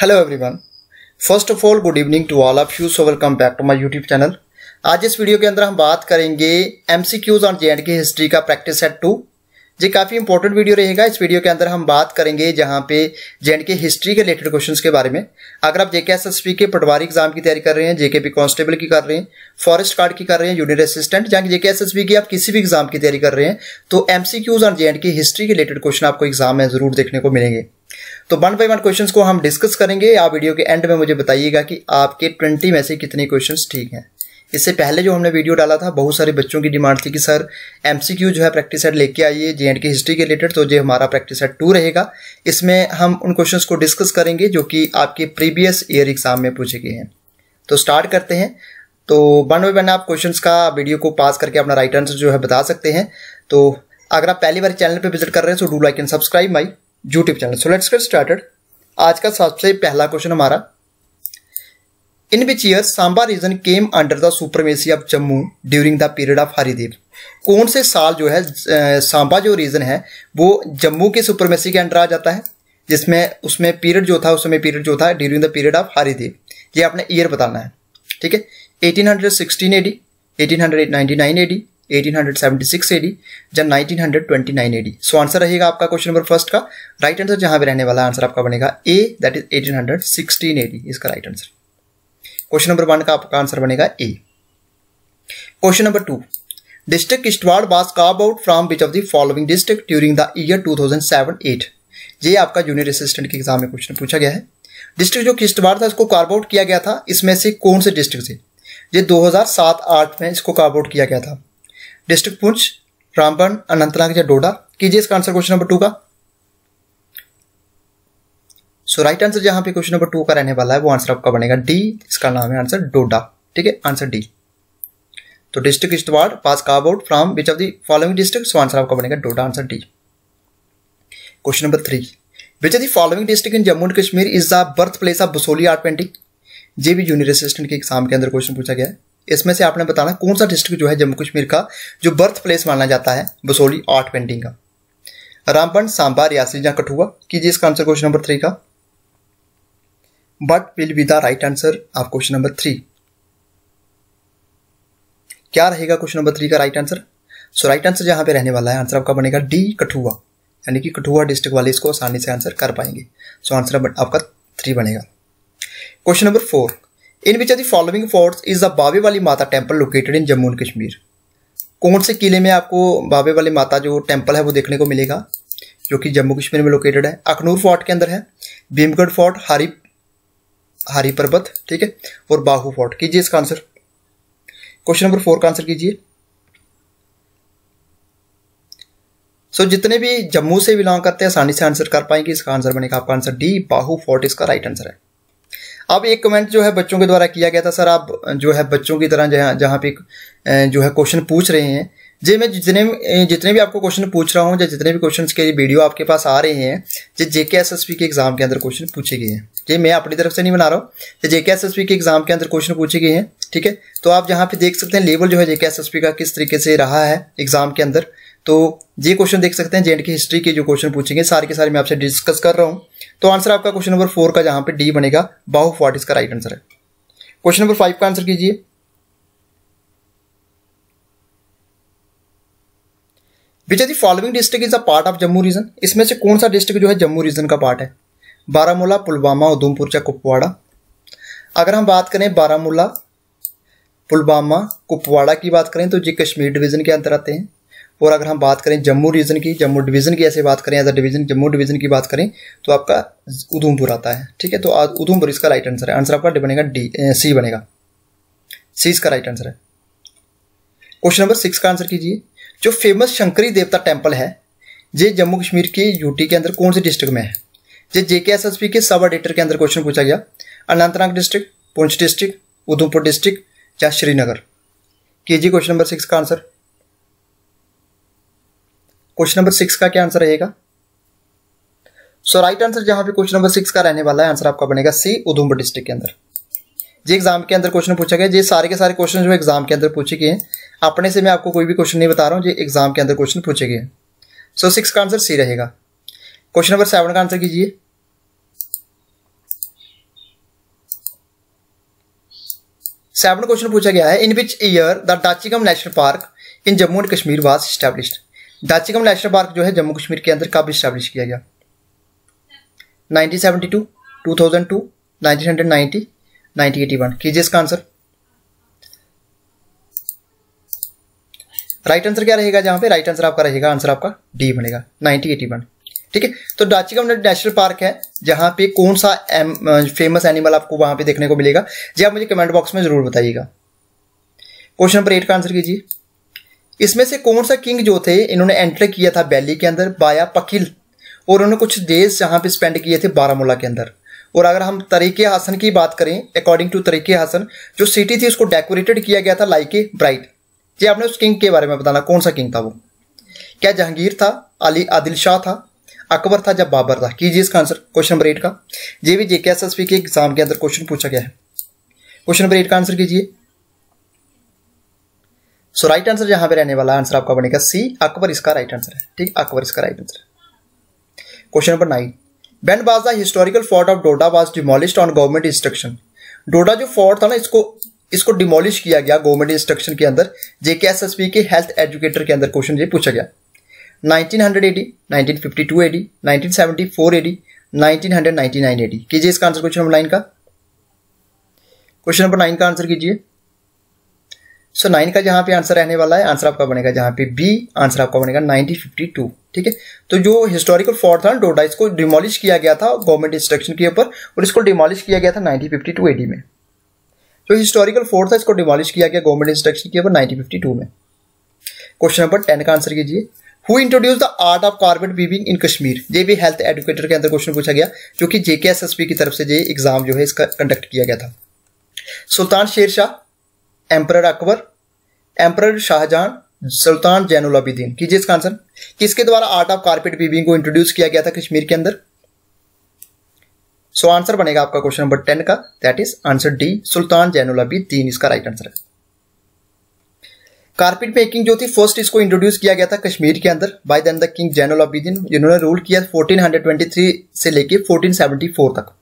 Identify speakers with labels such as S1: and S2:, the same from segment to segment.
S1: hello everyone first of all good evening to all of you so welcome back to my YouTube channel आज इस वीडियो के अंदर हम बात करेंगे MCQs on J and K history का प्रैक्टिस सेट टू ये काफ़ी इंपॉर्टेंट वीडियो रहेगा इस वीडियो के अंदर हम बात करेंगे जहाँ पे जे एंड के हिस्ट्री के रिलेटेड क्वेश्चंस के बारे में अगर आप जेके एस के पटवारी एग्जाम की तैयारी कर रहे हैं जेके पी कांस्टेबल की कर रहे हैं फॉरेस्ट गार्ड की कर रहे हैं यूनिट असिस्टेंट जहाँ जेके एस की आप किसी भी एग्जाम की तैयारी कर रहे हैं तो क्यूज ऑन जे एंड की हिस्ट्री के रिलेटेड क्वेश्चन आपको एग्जाम में जरूर देखने को मिलेंगे तो वन बाई वन क्वेश्चन को हम डिस्कस करेंगे आप वीडियो के एंड में मुझे बताइएगा कि आपके ट्वेंटी में से कितने क्वेश्चन ठीक हैं इससे पहले जो हमने वीडियो डाला था बहुत सारे बच्चों की डिमांड थी कि सर एमसीक्यू जो है प्रैक्टिस सेट लेके आइए जे एंड के हिस्ट्री के रिलेटेड तो जो हमारा प्रैक्टिस सेट टू रहेगा इसमें हम उन क्वेश्चंस को डिस्कस करेंगे जो कि आपके प्रीवियस ईयर एग्जाम में पूछे गए हैं तो स्टार्ट करते हैं तो वन बाई वन आप क्वेश्चन का वीडियो को पास करके अपना राइट आंसर जो है बता सकते हैं तो अगर आप पहली बार चैनल पर विजिट कर रहे हैं तो do like and subscribe my YouTube channel so let's started आज का सबसे पहला क्वेश्चन हमारा in which year Samba region came under the supremacy of Jammu during the period of Haridev कौन से साल जो है सांबा जो रीजन है वो जम्मू के सुपरमेसी के अंडर आ जाता है जिसमें उसमें पीरियड जो था उस समय पीरियड जो था during the period of Haridev ये आपने ईयर बताना है ठीक है 1816 एडी नाइन एडी 1876 एडी जब 1929 एडी सो आंसर रहेगा आपका क्वेश्चन नंबर फर्स्ट का राइट आंसर जहां पे रहने वाला आंसर आपका बनेगा ए दैट इज 1816 एडी इसका right answer question number one का आपका आंसर बनेगा A question number two district Kishtwar was carved out from which of the following district during the year two thousand ये आपका जूनियर असिस्टेंट के exam में question पूछा गया है डिस्ट्रिक्ट जो किश्तवाड़ था इसको कार्बआउट आउट किया गया था इसमें से कौन से डिस्ट्रिक्ट से ये 2007-8 में इसको कार्बआउट आउट किया गया था डिस्ट्रिक्ट पुंछ रामबन अनंतनाग या डोडा कीजिए इसका आंसर क्वेश्चन नंबर टू का सो राइट आंसर जहां पे क्वेश्चन नंबर टू का रहने वाला है वो आंसर आपका बनेगा डी इसका नाम है आंसर डोडा ठीक है आंसर डी तो डिस्ट्रिक्ट किश्तवाड़ पास का out from which of the following district so answer आपका बनेगा Doda answer D question number three which of the following district in Jammu and Kashmir is the birth place of Basohli art painting J B junior assistant के exam के अंदर question पूछा गया है इसमें से आपने बताना कौन सा डिस्ट्रिक्ट जो है जम्मू कश्मीर का जो बर्थ प्लेस माना जाता है बसोली आर्ट पेंटिंग का रामबन सांबा रियासी या कठुआ कीजिए इसका आंसर क्वेश्चन नंबर थ्री का but will be the right answer आप क्वेश्चन नंबर थ्री क्या रहेगा क्वेश्चन नंबर थ्री का right answer so right answer जहां पे रहने वाला है आंसर आपका बनेगा डी कठुआ यानी कि कठुआ डिस्ट्रिक्ट वाले इसको आसानी से आंसर कर पाएंगे सो so, आंसर आपका थ्री बनेगा question number four in which of following forts is the Bawe Wali Mata temple located in Jammu and Kashmir कौन से किले में आपको बाबे वाली माता जो टेम्पल है वो देखने को मिलेगा जो कि जम्मू कश्मीर में लोकेटेड है अखनूर फोर्ट के अंदर है भीमगढ़ फोर्ट हरी हरी पर्वत ठीक है और बाहू फोर्ट कीजिए इसका आंसर क्वेश्चन नंबर फोर का आंसर कीजिए सो so, जितने भी जम्मू से बिलोंग करते हैं आसानी से आंसर कर पाएंगे इसका आंसर बनेगा आपका आंसर डी बाहू फोर्ट इसका राइट आंसर है अब एक कमेंट जो है बच्चों के द्वारा किया गया था सर आप जो है बच्चों की तरह जहाँ जहाँ पे जो है क्वेश्चन पूछ रहे हैं जी मैं जितने जितने भी आपको क्वेश्चन पूछ रहा हूँ या जितने भी क्वेश्चन के वीडियो आपके पास आ रहे हैं जो जेके एस एस पी के एग्जाम के अंदर क्वेश्चन पूछे गए हैं जी मैं अपनी तरफ से नहीं बना रहा हूँ जो जेके एस एस पी के एग्जाम के अंदर क्वेश्चन पूछे गए हैं ठीक है तो आप जहाँ पे देख सकते हैं लेवल जो है जेके एस एस पी का किस तरीके से रहा है एग्जाम के अंदर तो ये क्वेश्चन देख सकते हैं जे की हिस्ट्री के जो क्वेश्चन पूछेंगे सारे के सारे मैं आपसे डिस्कस कर रहा हूँ तो आंसर आपका क्वेश्चन नंबर फोर का जहाँ पे डी बनेगा बाहू फॉर्ट इसका राइट आंसर है क्वेश्चन नंबर फाइव का आंसर कीजिए which are the following district is a part of Jammu region इसमें से कौन सा डिस्ट्रिक्ट जो है जम्मू रीजन का पार्ट है बारामूला पुलवामा उधमपुर या कुपवाड़ा अगर हम बात करें बारामूला पुलवामा कुपवाड़ा की बात करें तो ये कश्मीर डिवीजन के अंदर आते हैं और अगर हम बात करें जम्मू रीजन की जम्मू डिवीज़न की ऐसे बात करें as a division Jammu division की बात करें तो आपका उधमपुर आता है ठीक है तो उधमपुर इसका राइट आंसर है आंसर आपका बनेगा डी सी बनेगा सी इसका राइट आंसर है क्वेश्चन नंबर सिक्स का आंसर कीजिए जो फेमस शंकरी देवता टेम्पल है ये जम्मू कश्मीर के यूटी के अंदर कौन से डिस्ट्रिक्ट में है ये जे के एस एस पी के सब एडिटर के अंदर क्वेश्चन पूछा गया Anantnag district Poonch district Udhampur district या श्रीनगर कीजिए क्वेश्चन नंबर सिक्स का आंसर क्वेश्चन नंबर सिक्स का क्या आंसर रहेगा सो राइट आंसर जहां पे क्वेश्चन नंबर सिक्स का रहने वाला है आंसर आपका बनेगा सी उधमपुर डिस्ट्रिक्ट के अंदर जी एग्जाम के अंदर क्वेश्चन पूछा गया जो सारे के सारे क्वेश्चन जो एग्जाम के अंदर पूछे गए हैं अपने से मैं आपको कोई भी क्वेश्चन नहीं बता रहा हूँ जी एग्जाम के अंदर क्वेश्चन पूछे गए हैं सो सिक्स का आंसर सी रहेगा क्वेश्चन नंबर सेवन का आंसर कीजिए सेवन क्वेश्चन पूछा गया है in which year the Dachigam national park in Jammu and Kashmir was established Dachigam national park जो है जम्मू कश्मीर के अंदर कब इस्टेब्लिश किया गया 1972, 2002, 1990, 1981 कीजिए इसका आंसर राइट आंसर क्या रहेगा जहां पे राइट आंसर आपका रहेगा आंसर आपका डी बनेगा 1981 ठीक है तो डाचिकम नेशनल पार्क है जहां पे कौन सा एम, फेमस एनिमल आपको वहां पे देखने को मिलेगा जी आप मुझे कमेंट बॉक्स में जरूर बताइएगा क्वेश्चन नंबर एट का आंसर कीजिए इसमें से कौन सा किंग जो थे इन्होंने एंटर किया था वैली के अंदर बाया पकिल और उन्होंने कुछ डेज जहाँ पे स्पेंड किए थे बारामूला के अंदर और अगर हम तरीके हासन की बात करें अकॉर्डिंग टू तरीके हासन जो सिटी थी उसको डेकोरेटेड किया गया था लाइक ए ब्राइट ये आपने उस किंग के बारे में बताना कौन सा किंग था वो क्या जहांगीर था अली आदिल शाह था अकबर था या बाबर था कीजिए इसका आंसर क्वेश्चन नंबर एट का ये भी जेके एस एस पी के एग्जाम के अंदर क्वेश्चन पूछा गया है क्वेश्चन नंबर एट का आंसर कीजिए सो राइट आंसर जहां पे रहने वाला आंसर आपका बनेगा सी अकबर इसका राइट आंसर है ठीक अकबर इसका राइट आंसर है question number nine when was the historical fort of Doda was demolished on government instruction Doda जो फोर्ट था ना इसको इसको डिमोलिश किया गया गवर्नमेंट इंस्ट्रक्शन के अंदर जेके जेकेएसएसपी के हेल्थ एजुकेटर के अंदर क्वेश्चन ये पूछा गया 1900 AD to AD 1974 AD 1999 AD कीजिए इसका आंसर क्वेश्चन नंबर नाइन का क्वेश्चन नंबर नाइन का आंसर कीजिए सो so, नाइन का जहाँ पे आंसर रहने वाला है आंसर आपका बनेगा जहाँ पे बी आंसर आपका बनेगा नाइनटीन फिफ्टी टू ठीक है तो जो हिस्टोरिकल फोर्ट था डोडा इसको डिमोलिश किया गया था गवर्नमेंट इंस्ट्रक्शन के ऊपर और इसको डिमोलिश किया गया था नाइनटीन फिफ्टी टू एडी में जो हिस्टोरिकल फोर्ट था इसको डिमोलिश किया गया गवर्नमेंट इंस्ट्रक्शन के ऊपर नाइनटीन फिफ्टी टू में क्वेश्चन नंबर टेन का आंसर कीजिए who introduce the art of carpet weaving in Kashmir ये भी हेल्थ एडुकेटर के अंदर क्वेश्चन पूछा गया जो कि जेके की तरफ से ये एग्जाम जो है इसका कंडक्ट किया गया था सुल्तान शेर शाह एम्पर अकबर एम्पर शाहजहां सुल्तान जैनुलाबिदीन कीजिए इसका आंसर किसके द्वारा आर्ट ऑफ कारपेट वीविंग को इंट्रोड्यूस किया गया था कश्मीर के अंदर सो so, आंसर बनेगा आपका क्वेश्चन नंबर टेन का that is answer D Sultan Zainulabidin इसका राइट आंसर है कारपेट मेकिंग जो थी फर्स्ट इसको इंट्रोड्यूस किया गया था कश्मीर के अंदर by then the king Zainulabidin जिन्होंने रूल किया 1423 से लेके 1474 तक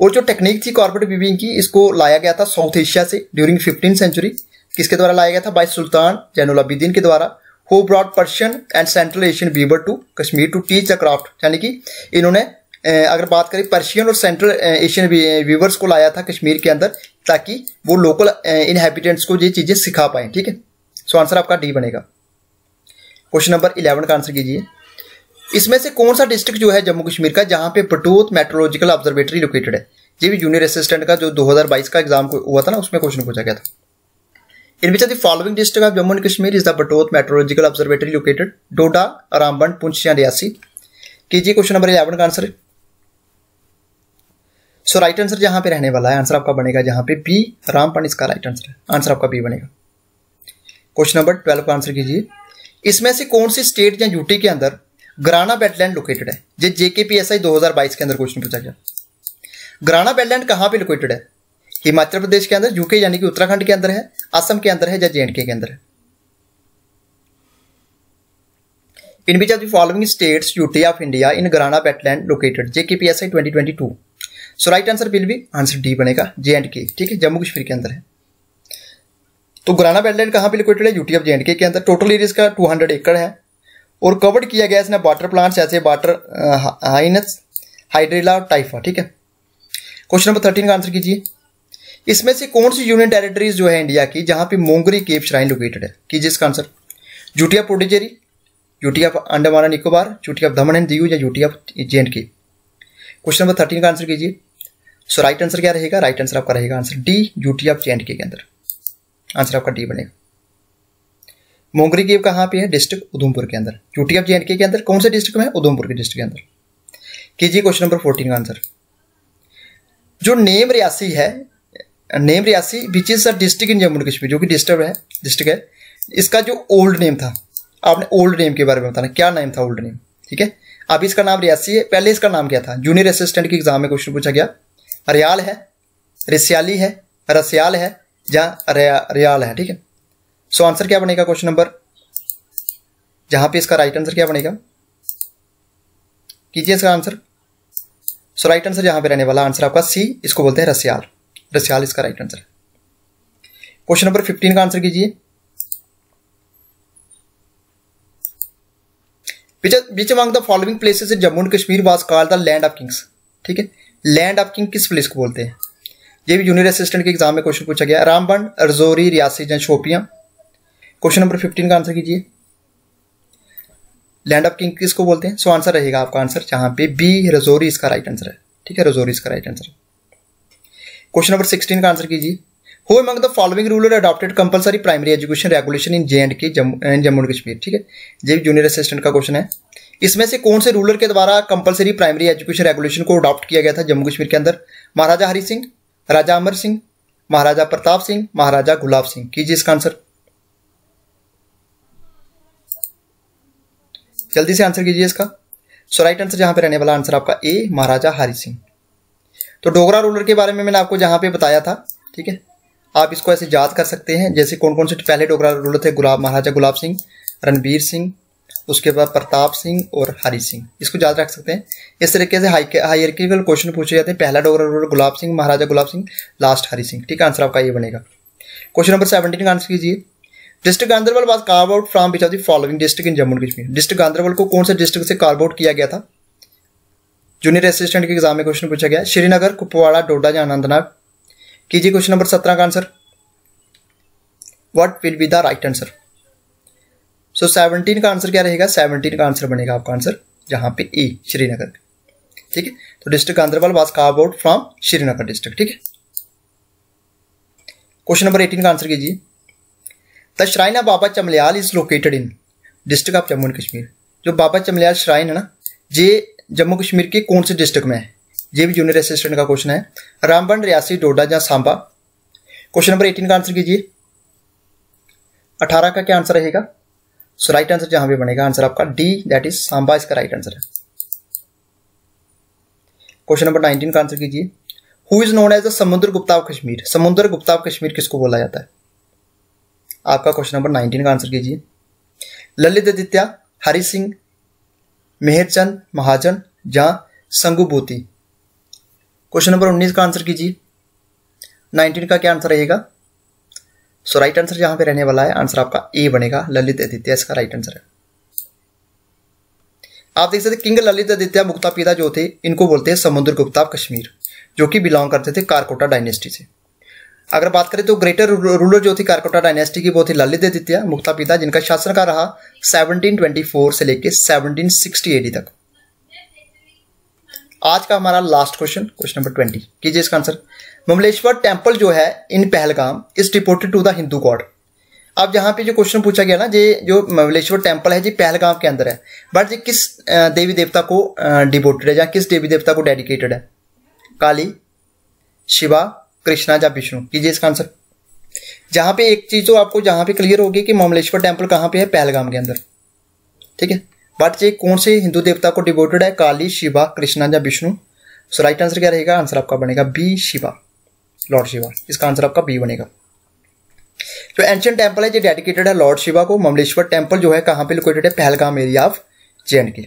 S1: और जो टेक्निक थी कॉर्पोरेट वीविंग की इसको लाया गया था साउथ एशिया से ड्यूरिंग फिफ्टीन सेंचुरी किसके द्वारा लाया गया था बाई सुल्तान जैनुलाबिदीन के द्वारा who brought Persian and Central Asian weaver to Kashmir to teach a craft यानी कि इन्होंने अगर बात करें पर्शियन और सेंट्रल एशियन वीवर्स को लाया था कश्मीर के अंदर ताकि वो लोकल इनहेबिटेंट्स को ये चीज़ें सिखा पाए ठीक है सो आंसर आपका डी बनेगा क्वेश्चन नंबर इलेवन का आंसर कीजिए इसमें से कौन सा डिस्ट्रिक्ट जो है जम्मू कश्मीर का जहां पे बटूत मेट्रोलॉजिकल ऑब्जर्वेटरी लोकेटेड है ये भी जूनियर असिस्टेंट का जो 2022 का एग्जाम हुआ था ना उसमें क्वेश्चन पूछा गया था in which the following district of Jammu and Kashmir is the Batote meteorological observatory located Doda Ramban Poonch या रियासी कीजिए क्वेश्चन नंबर इलेवन का आंसर सो राइट आंसर जहां पे रहने वाला है आंसर आपका बनेगा जहां पे बी रामपन इसका राइट आंसर है आंसर आपका बी बनेगा क्वेश्चन नंबर ट्वेल्व का आंसर कीजिए इसमें से कौन सी स्टेट या यूटी के अंदर ग्राना बेडलैंड लोकेटेड है जो जे के पी एस आई दो हज़ार बाईस के अंदर क्वेश्चन पूछा गया ग्राना बेडलैंड कहाँ पे लोकेटेड है हिमाचल प्रदेश के अंदर यूके यानी कि उत्तराखंड के अंदर है असम के अंदर है या जे के अंदर है in which of the following in which of the following states UT of India P S I twenty twenty two so right answer will be answer D बनेगा जे एंड के ठीक है जम्मू कश्मीर के अंदर है तो ग्राना बेटलैंड कहाँ पे लोकेटेड है UT of J and K अंदर टोटल एरिया का टू हंड्रेड एकड़ है और कवर्ड किया गया इसने वाटर प्लांट्स ऐसे वाटर हाइनस हाइड्रेला और टाइफा ठीक है क्वेश्चन नंबर थर्टीन का आंसर कीजिए इसमें से कौन सी यूनियन टेरिटरीज जो है इंडिया की जहाँ पे मोंगरी केप श्राइन लोकेटेड है कीजिए इसका answer of Puducherry UT of Andaman Nicobar UT of Daman and Diu या UT of J and K question number thirteen का आंसर कीजिए सो राइट आंसर क्या रहेगा राइट आंसर आपका रहेगा answer D UT of J and K अंदर आंसर आपका डी बनेगा मोंगरी केव कहाँ पे है डिस्ट्रिक्ट उधमपुर के अंदर यूटी ऑफ जे के अंदर कौन से डिस्ट्रिक्ट में उधमपुर के डिस्ट्रिक्ट के अंदर कीजिए क्वेश्चन नंबर फोर्टीन का आंसर जो नेम रियासी है name Reasi which is a district in Jammu and Kashmir जो कि डिस्टर्ब है डिस्ट्रिक्ट है इसका जो ओल्ड नेम था आपने ओल्ड नेम के बारे में बताना क्या नेम था ओल्ड नेम ठीक है अब इसका नाम रियासी है पहले इसका नाम क्या था जूनियर असिस्टेंट के एग्जाम में क्वेश्चन पूछा गया रियाल है रिसियाली है रसियाल है या रियाल है ठीक है सो आंसर क्या बनेगा क्वेश्चन नंबर जहां पे इसका राइट आंसर क्या बनेगा कीजिए इसका आंसर सो राइट आंसर यहां पे रहने वाला आंसर आपका सी इसको बोलते हैं रसियाल रसियाल इसका right answer question number fifteen का आंसर कीजिए which among the following places Jammu and Kashmir was called the land of kings ठीक है लैंड ऑफ किंग किस प्लेस को बोलते हैं ये भी जूनियर असिस्टेंट के एग्जाम में क्वेश्चन पूछा गया रामबन रजौरी रियासी जन शोपिया क्वेश्चन नंबर फिफ्टीन का आंसर कीजिए लैंड ऑफ किंग किसको बोलते हैं सो आंसर रहेगा आपका आंसर जहां पे बी रजोरी इसका राइट आंसर है ठीक है रजोरी इसका right answer question number sixteen का आंसर कीजिए who among the following ruler adopted compulsory primary education regulation in J and K Jammu and Kashmir ठीक है जे भी जूनियर असिस्टेंट का क्वेश्चन है इसमें से कौन से रूलर के द्वारा कंपलसरी प्राइमरी एजुकेशन रेगुलेशन को अडॉप्ट किया गया था जम्मू कश्मीर के अंदर महाराजा हरि सिंह राजा अमर सिंह महाराजा प्रताप सिंह महाराजा गुलाब सिंह कीजिए इसका आंसर जल्दी से आंसर कीजिए इसका सो राइट आंसर जहाँ पे रहने वाला आंसर आपका ए महाराजा हरि सिंह तो डोगरा रूलर के बारे में मैंने आपको जहाँ पे बताया था ठीक है आप इसको ऐसे याद कर सकते हैं जैसे कौन कौन से पहले डोगरा रूलर थे गुलाब महाराजा गुलाब सिंह रणबीर सिंह उसके बाद प्रताप सिंह और हरि सिंह इसको याद रख सकते हैं इस तरीके से हाइरकिकल क्वेश्चन पूछे जाते हैं पहला डोगरा रूलर गुलाब सिंह महाराजा गुलाब सिंह लास्ट हरि सिंह ठीक है आंसर आपका ये बनेगा क्वेश्चन नंबर सेवेंटीन का आंसर कीजिए district Ganderbal was carved out from which of the following district in Jammu and Kashmir district Ganderbal को कौन से डिस्ट्रिक्ट से कार्व आउट किया गया था जूनियर असिस्टेंट के एग्जाम में क्वेश्चन पूछा गया श्रीनगर कुपवाड़ा डोडा या अनंतनाग कीजिए क्वेश्चन नंबर सत्रह का answer what will be the right answer so seventeen का आंसर क्या रहेगा सेवनटीन का आंसर बनेगा आपका आंसर यहाँ पे ए e, श्रीनगर ठीक है तो district Ganderbal was carved out from Srinagar district ठीक है क्वेश्चन नंबर एटीन का आंसर कीजिए the shrine of Baba Chamliyal is located in district of Jammu and Kashmir जो बाबा चमलियाल श्राइन है ना ये जम्मू कश्मीर के कौन से डिस्ट्रिक्ट में है ये भी जूनियर असिस्टेंट का क्वेश्चन है रामबन रियासी डोडा या सांबा क्वेश्चन नंबर एटीन का आंसर कीजिए अठारह का क्या आंसर रहेगा सो राइट आंसर जहां भी बनेगा आंसर आपका डी दैट इज सांबा इसका राइट आंसर है क्वेश्चन नंबर नाइनटीन का आंसर कीजिए who is known as the Samudra Gupta of Kashmir समुद्र गुप्ता ऑफ कश्मीर किसको बोला जाता है आपका क्वेश्चन नंबर नाइनटीन का आंसर कीजिए ललित आदित्य हरि सिंह मेहरचंद महाजन या संगुभूति क्वेश्चन नंबर उन्नीस का आंसर कीजिए नाइनटीन का क्या आंसर रहेगा सो राइट आंसर यहां पे रहने वाला है आंसर आपका ए बनेगा ललित आदित्य इसका राइट आंसर है आप देख सकते किंग ललित आदित्य मुक्ता पिता जो थे इनको बोलते हैं समुद्र गुप्ता कश्मीर जो कि बिलोंग करते थे कारकोटा डायनेस्टी से अगर बात करें तो ग्रेटर रूलर जो थी कारकोटा डायनेस्टी की वो थी ललित आदित्य मुक्ता पिता जिनका शासन का रहा 1724 से लेकर 1760 एडी तक आज का हमारा लास्ट क्वेश्चन क्वेश्चन नंबर 20 कीजिए इसका आंसर ममलेश्वर टेम्पल जो है in Pahalgam is reported to the Hindu god अब यहाँ पे जो क्वेश्चन पूछा गया ना ये जो ममलेश्वर टेम्पल है जी पहलगाम के अंदर है बट ये किस देवी देवता को डिपोटेड है या किस देवी देवता को डेडिकेटेड है काली शिवा कृष्णा या विष्णु कीजिए इसका आंसर जहां पे एक चीज़ तो आपको जहां पे क्लियर होगी कि ममलेश्वर टेम्पल कहां पे है पहलगाम के अंदर ठीक है बट ये कौन से हिंदू देवता को डिवोटेड है काली शिवा कृष्णा या विष्णु सो राइट आंसर क्या रहेगा आंसर आपका बनेगा बी शिवा लॉर्ड शिवा इसका आंसर आपका बी बनेगा जो एंशियंट टेम्पल है जो डेडिकेटेड है लॉर्ड शिवा को ममलेश्वर टेम्पल जो है कहां पर लोकेटेड है Pahalgam area of J and K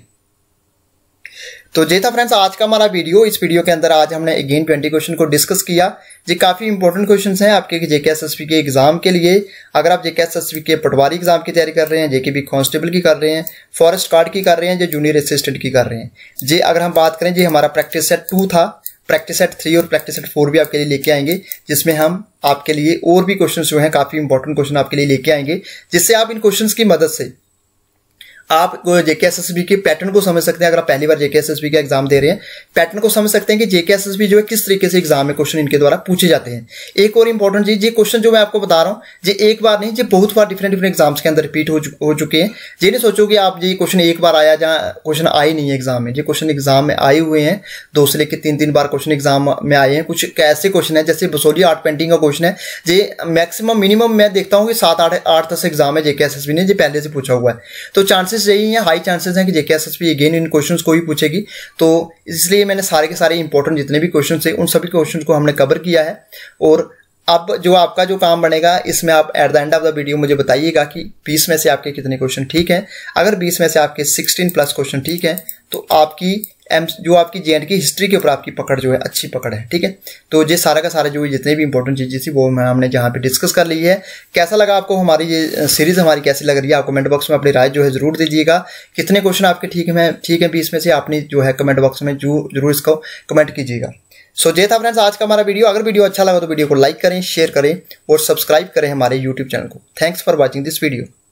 S1: तो जेता था फ्रेंड्स आज का हमारा वीडियो इस वीडियो के अंदर आज हमने अगेन ट्वेंटी क्वेश्चन को डिस्कस किया ये काफ़ी इंपॉर्टेंट क्वेश्चन हैं आपके जेके एस के एग्जाम के लिए अगर आप जेके एस के पटवारी एग्जाम की तैयारी कर रहे हैं जेके बी कॉन्स्टेबल की कर रहे हैं फॉरेस्ट गार्ड की कर रहे हैं जो जूनियर असिस्टेंट की कर रहे हैं जे अगर हम बात करें जी हमारा प्रैक्टिस सेट टू था प्रैक्टिस सेट थ्री और प्रैक्टिस सेट फोर भी आपके लिए लेके आएंगे जिसमें हम आपके लिए और भी क्वेश्चन जो हैं काफ़ी इंपॉर्टेंट क्वेश्चन आपके लिए लेके आएंगे जिससे आप इन क्वेश्चन की मदद से आप जेके एस के पैटर्न को समझ सकते हैं अगर आप पहली बार जेके एस का एग्जाम दे रहे हैं पैटर्न को समझ सकते हैं कि जेके एस एस जो है किस तरीके से एग्जाम में क्वेश्चन इनके द्वारा पूछे जाते हैं एक और इंपॉर्टेंट चीज ये क्वेश्चन जो मैं आपको बता रहा हूँ ये एक बार नहीं ये बहुत बार डिफरेंट डिफरेंट एग्जाम्स के अंदर रिपीट हो, हो चुके हैं ये नहीं सोचो कि आप ये क्वेश्चन एक बार आया जहाँ क्वेश्चन आए नहीं है एग्जाम में ये क्वेश्चन एग्जाम में आए हुए हैं दो से लेकर तीन तीन बार क्वेश्चन एग्जाम में आए हैं कुछ ऐसे क्वेश्चन है जैसे बसोली आर्ट पेंटिंग का क्वेश्चन है ये मैक्सिमम मिनिमम मैं देखता हूँ कि सात आठ आठ दस एग्जाम है जेके एस ने जो पहले से पूछा हुआ है तो चांसेस चांसेस यही हैं हाई चांसेस हैं कि JK S S P again इन क्वेश्चंस को ही पूछेगी तो इसलिए मैंने सारे के सारे इंपॉर्टेंट जितने भी क्वेश्चन थे उन सभी क्वेश्चन को हमने कवर किया है और अब जो आपका जो काम बनेगा इसमें आप at the end of the video मुझे बताइएगा कि 20 में से आपके कितने क्वेश्चन ठीक हैं अगर 20 में से आपके 16 प्लस क्वेश्चन ठीक हैं तो आपकी एम जो आपकी जे की हिस्ट्री के ऊपर आपकी पकड़ जो है अच्छी पकड़ है ठीक है तो ये सारा का सारा जो जितने भी इंपॉर्टेंट चीज़ें थी वो हमने जहाँ पे डिस्कस कर ली है कैसा लगा आपको हमारी ये सीरीज़ हमारी कैसी लग रही है आप कमेंट बॉक्स में अपनी राय जो है ज़रूर दीजिएगा कितने क्वेश्चन आपके ठीक हैं ठीक है बीस में से आपने जो है कमेंट बॉक्स में जो जरूर इसको कमेंट कीजिएगा सो जे था फ्रेंड्स आज का हमारा वीडियो अगर वीडियो अच्छा लगा तो वीडियो को लाइक करें शेयर करें और सब्सक्राइब करें हमारे यूट्यूब चैनल को thanks for watching this video